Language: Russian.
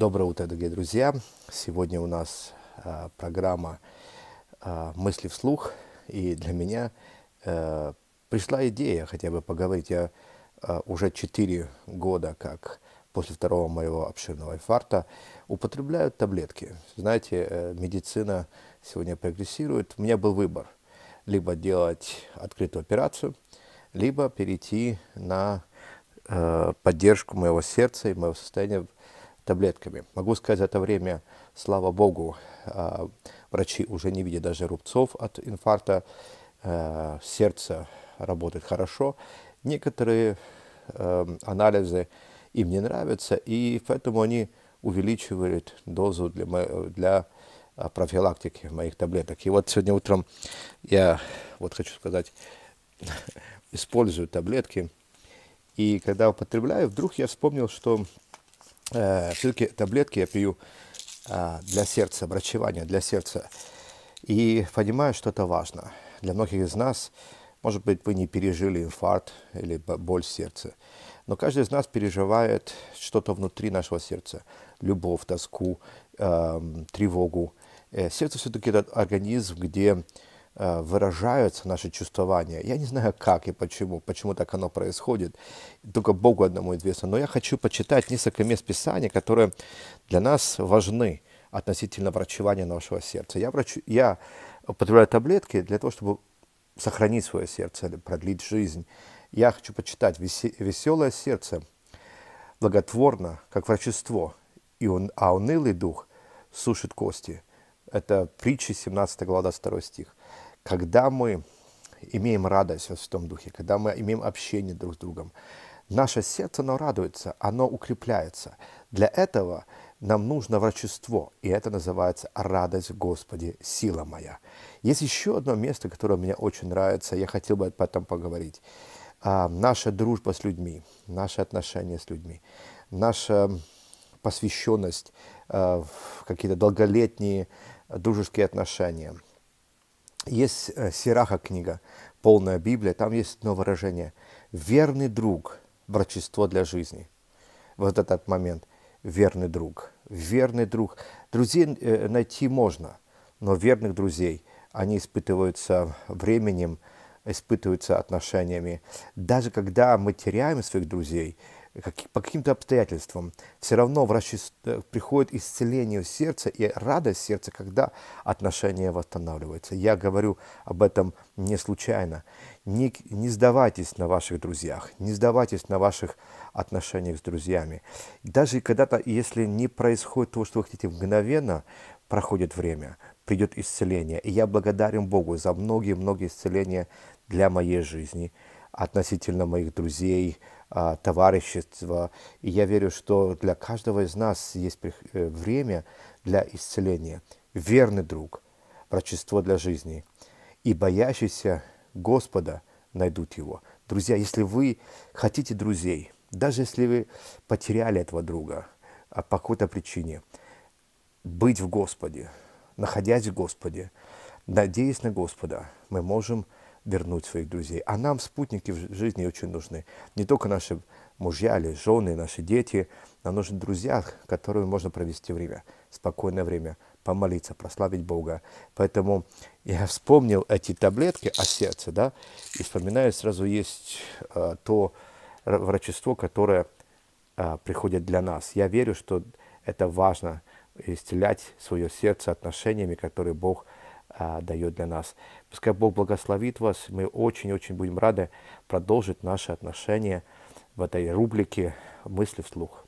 Доброе утро, дорогие друзья! Сегодня у нас э, программа э, «Мысли вслух», и для меня э, пришла идея хотя бы поговорить. Я э, уже 4 года, как после второго моего обширного инфаркта, употребляю таблетки. Знаете, э, медицина сегодня прогрессирует. У меня был выбор – либо делать открытую операцию, либо перейти на э, поддержку моего сердца и моего состояния – таблетками. Могу сказать, за это время, слава богу, а, врачи уже не видят даже рубцов от инфаркта, э, сердце работает хорошо. Некоторые э, анализы им не нравятся, и поэтому они увеличивают дозу для, для а, профилактики моих таблеток. И вот сегодня утром я, вот хочу сказать, использую таблетки, и когда употребляю, вдруг я вспомнил, что э, все-таки таблетки я пью э, для сердца, врачевание для сердца. И понимаю, что это важно. Для многих из нас, может быть, вы не пережили инфаркт или боль сердца, но каждый из нас переживает что-то внутри нашего сердца. Любовь, тоску, эм, э, тревогу. Сердце все-таки этот организм, где Э, выражаются наши чувствования. Я не знаю, как и почему, почему так оно происходит. Только Богу одному известно. Но я хочу почитать несколько мест Писания, которые для нас важны относительно врачевания нашего сердца. Я, врачу, я употребляю таблетки для того, чтобы сохранить свое сердце, продлить жизнь. Я хочу почитать «Веселое сердце благотворно, как врачество, и он, а унылый дух сушит кости». Это притча 17 глава, 2 стих. Когда мы имеем радость в Святом Духе, когда мы имеем общение друг с другом, наше сердце, оно радуется, оно укрепляется. Для этого нам нужно врачество, и это называется «Радость Господи, сила моя». Есть еще одно место, которое мне очень нравится, я хотел бы об этом поговорить. А, наша дружба с людьми, наши отношения с людьми, наша посвященность а, в какие-то долголетние дружеские отношения. Есть э, Сираха книга, полная Библия, там есть одно выражение «верный друг, врачество для жизни». Вот этот момент «верный друг», «верный друг». Друзей э, найти можно, но верных друзей, они испытываются временем, испытываются отношениями. Даже когда мы теряем своих друзей – как, по каким-то обстоятельствам, все равно врачи, э, приходит исцеление сердца и радость сердца, когда отношения восстанавливаются. Я говорю об этом не случайно. Не, не сдавайтесь на ваших друзьях, не сдавайтесь на ваших отношениях с друзьями. Даже когда-то, если не происходит то, что вы хотите мгновенно, проходит время, придет исцеление. И я благодарен Богу за многие-многие исцеления для моей жизни, относительно моих друзей, а, товарищества. И я верю, что для каждого из нас есть э, время для исцеления. Верный друг, врачество для жизни. И боящийся Господа найдут его. Друзья, если вы хотите друзей, даже если вы потеряли этого друга а, по какой-то причине, быть в Господе, находясь в Господе, надеясь на Господа, мы можем вернуть своих друзей. А нам спутники в жизни очень нужны. Не только наши мужья или жены, наши дети. Нам нужны друзья, с которыми можно провести время, спокойное время, помолиться, прославить Бога. Поэтому я вспомнил эти таблетки о сердце, да, и вспоминаю, сразу есть э, то врачество, которое э, приходит для нас. Я верю, что это важно, исцелять свое сердце отношениями, которые Бог а, дает для нас. Пускай Бог благословит вас. Мы очень-очень будем рады продолжить наши отношения в этой рубрике «Мысли вслух».